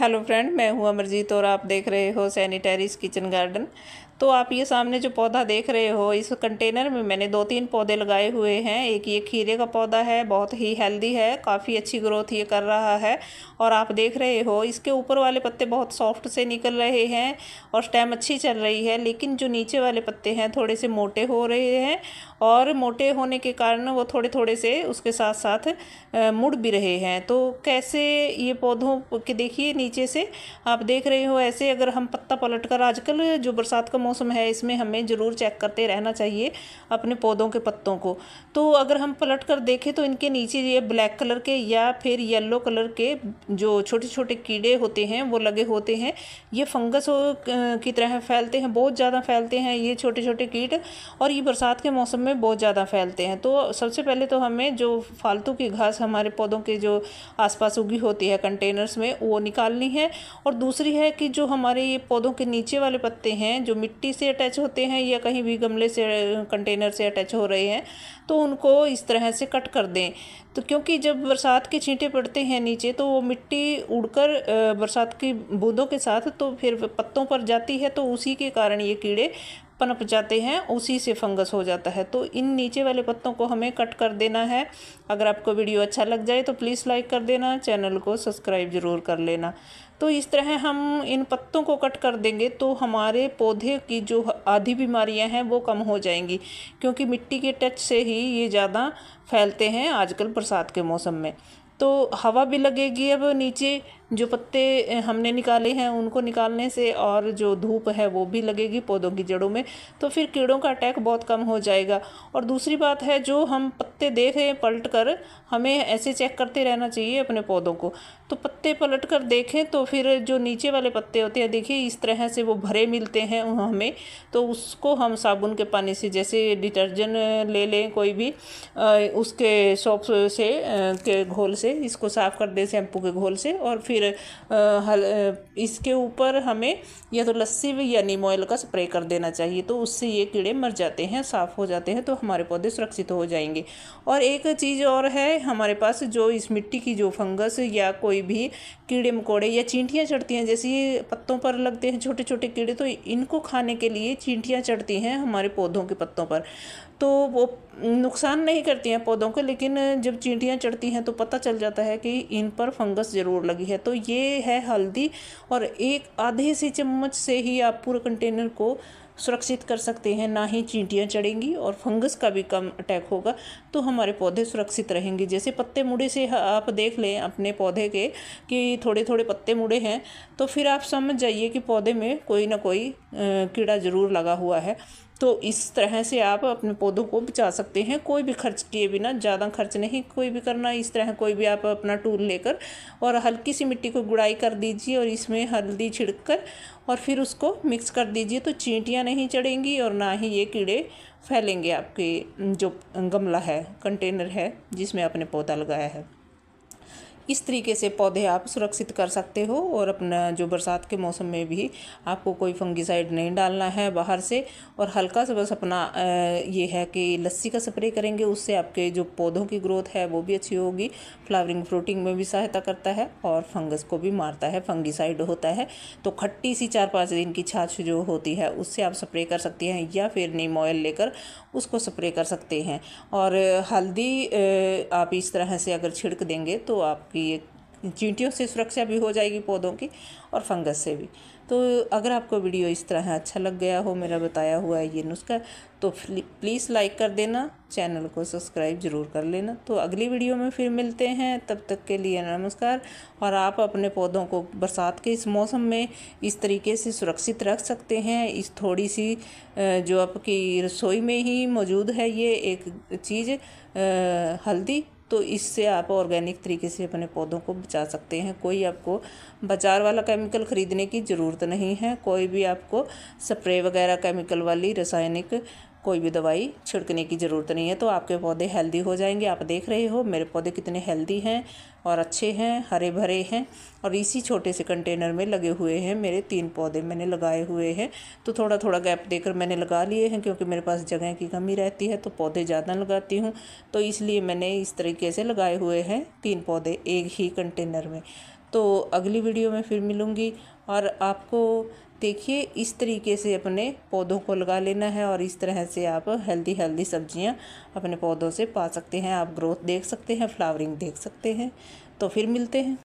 hello friend मैं हूं अमरजीत और आप देख रहे हो सैनिटरीज किचन गार्डन तो आप ये सामने जो पौधा देख रहे हो इस कंटेनर में मैंने दो तीन पौधे लगाए हुए हैं एक ये खीरे का पौधा है बहुत ही हेल्दी है काफ़ी अच्छी ग्रोथ ये कर रहा है और आप देख रहे हो इसके ऊपर वाले पत्ते बहुत सॉफ्ट से निकल रहे हैं और स्टेम अच्छी चल रही है लेकिन जो नीचे वाले पत्ते हैं थोड़े से मोटे हो रहे हैं और मोटे होने के कारण वो थोड़े थोड़े से उसके साथ साथ मुड़ भी रहे हैं तो कैसे ये पौधों के देखिए नीचे से आप देख रहे हो ऐसे अगर हम पत्ता पलट कर आजकल जो बरसात का मौसम है इसमें हमें ज़रूर चेक करते रहना चाहिए अपने पौधों के पत्तों को तो अगर हम पलट कर देखें तो इनके नीचे ये ब्लैक कलर के या फिर येलो कलर के जो छोटे छोटे कीड़े होते हैं वो लगे होते हैं ये फंगस की तरह फैलते हैं बहुत ज़्यादा फैलते हैं ये छोटे छोटे कीट और ये बरसात के मौसम में बहुत ज़्यादा फैलते हैं तो सबसे पहले तो हमें जो फालतू की घास हमारे पौधों के जो आसपास उगी होती है कंटेनर्स में वो निकाल डालनी है और दूसरी है कि जो हमारे ये पौधों के नीचे वाले पत्ते हैं जो मिट्टी से अटैच होते हैं या कहीं भी गमले से कंटेनर से अटैच हो रहे हैं तो उनको इस तरह से कट कर दें तो क्योंकि जब बरसात के छींटे पड़ते हैं नीचे तो वो मिट्टी उड़कर बरसात की बूंदों के साथ तो फिर पत्तों पर जाती है तो उसी के कारण ये कीड़े पनप जाते हैं उसी से फंगस हो जाता है तो इन नीचे वाले पत्तों को हमें कट कर देना है अगर आपको वीडियो अच्छा लग जाए तो प्लीज़ लाइक कर देना चैनल को सब्सक्राइब ज़रूर कर लेना तो इस तरह हम इन पत्तों को कट कर देंगे तो हमारे पौधे की जो आधी बीमारियां हैं वो कम हो जाएंगी क्योंकि मिट्टी के टच से ही ये ज़्यादा फैलते हैं आजकल बरसात के मौसम में तो हवा भी लगेगी अब नीचे जो पत्ते हमने निकाले हैं उनको निकालने से और जो धूप है वो भी लगेगी पौधों की जड़ों में तो फिर कीड़ों का अटैक बहुत कम हो जाएगा और दूसरी बात है जो हम पत्ते देख रहे हैं पलट कर हमें ऐसे चेक करते रहना चाहिए अपने पौधों को तो पत्ते पलट कर देखें तो फिर जो नीचे वाले पत्ते होते हैं देखिए इस तरह से वो भरे मिलते हैं हमें तो उसको हम साबुन के पानी से जैसे डिटर्जेंट ले लें कोई भी उसके सॉप से के घोल से इसको साफ़ कर दें शैम्पू के घोल से और फिर फिर हल इसके ऊपर हमें या तो लस्सी या नीम ऑयल का स्प्रे कर देना चाहिए तो उससे ये कीड़े मर जाते हैं साफ़ हो जाते हैं तो हमारे पौधे सुरक्षित हो जाएंगे और एक चीज़ और है हमारे पास जो इस मिट्टी की जो फंगस या कोई भी कीड़े मकोड़े या चींटियाँ चढ़ती हैं जैसे पत्तों पर लगते हैं छोटे छोटे कीड़े तो इनको खाने के लिए चींटियाँ चढ़ती हैं हमारे पौधों के पत्तों पर तो वो नुकसान नहीं करती हैं पौधों को लेकिन जब चींटियाँ चढ़ती हैं तो पता चल जाता है कि इन पर फंगस ज़रूर लगी है तो तो ये है हल्दी और एक आधे से चम्मच से ही आप पूरे कंटेनर को सुरक्षित कर सकते हैं ना ही चींटियाँ चढ़ेंगी और फंगस का भी कम अटैक होगा तो हमारे पौधे सुरक्षित रहेंगे जैसे पत्ते मुड़े से आप देख लें अपने पौधे के कि थोड़े थोड़े पत्ते मुड़े हैं तो फिर आप समझ जाइए कि पौधे में कोई ना कोई कीड़ा ज़रूर लगा हुआ है तो इस तरह से आप अपने पौधों को बचा सकते हैं कोई भी खर्च किए बिना ज़्यादा खर्च नहीं कोई भी करना इस तरह कोई भी आप अपना टूल लेकर और हल्की सी मिट्टी को गुड़ाई कर दीजिए और इसमें हल्दी छिड़क कर और फिर उसको मिक्स कर दीजिए तो चींटियाँ नहीं चढ़ेंगी और ना ही ये कीड़े फैलेंगे आपके जो गमला है कंटेनर है जिसमें आपने पौधा लगाया है इस तरीके से पौधे आप सुरक्षित कर सकते हो और अपना जो बरसात के मौसम में भी आपको कोई फंगिसाइड नहीं डालना है बाहर से और हल्का सा बस अपना ये है कि लस्सी का स्प्रे करेंगे उससे आपके जो पौधों की ग्रोथ है वो भी अच्छी होगी फ्लावरिंग फ्रूटिंग में भी सहायता करता है और फंगस को भी मारता है फंगिसाइड होता है तो खट्टी सी चार पाँच दिन की छाछ जो होती है उससे आप स्प्रे कर सकते हैं या फिर नीम ऑयल लेकर उसको स्प्रे कर सकते हैं और हल्दी आप इस तरह से अगर छिड़क देंगे तो आप आपकी ये चींटियों से सुरक्षा भी हो जाएगी पौधों की और फंगस से भी तो अगर आपको वीडियो इस तरह अच्छा लग गया हो मेरा बताया हुआ है ये नुस्खा तो प्लीज़ लाइक कर देना चैनल को सब्सक्राइब ज़रूर कर लेना तो अगली वीडियो में फिर मिलते हैं तब तक के लिए नमस्कार और आप अपने पौधों को बरसात के इस मौसम में इस तरीके से सुरक्षित रख सकते हैं इस थोड़ी सी जो आपकी रसोई में ही मौजूद है ये एक चीज़ हल्दी तो इससे आप ऑर्गेनिक तरीके से अपने पौधों को बचा सकते हैं कोई आपको बाज़ार वाला केमिकल ख़रीदने की ज़रूरत ज़रूरत नहीं है कोई भी आपको स्प्रे वगैरह केमिकल वाली रासायनिक कोई भी दवाई छिड़कने की ज़रूरत नहीं है तो आपके पौधे हेल्दी हो जाएंगे आप देख रहे हो मेरे पौधे कितने हेल्दी हैं और अच्छे हैं हरे भरे हैं और इसी छोटे से कंटेनर में लगे हुए हैं मेरे तीन पौधे मैंने लगाए हुए हैं तो थोड़ा थोड़ा गैप देकर मैंने लगा लिए हैं क्योंकि मेरे पास जगह की कमी रहती है तो पौधे ज़्यादा लगाती हूँ तो इसलिए मैंने इस तरीके से लगाए हुए हैं तीन पौधे एक ही कंटेनर में तो अगली वीडियो में फिर मिलूँगी और आपको देखिए इस तरीके से अपने पौधों को लगा लेना है और इस तरह से आप हेल्दी हेल्दी सब्जियां अपने पौधों से पा सकते हैं आप ग्रोथ देख सकते हैं फ्लावरिंग देख सकते हैं तो फिर मिलते हैं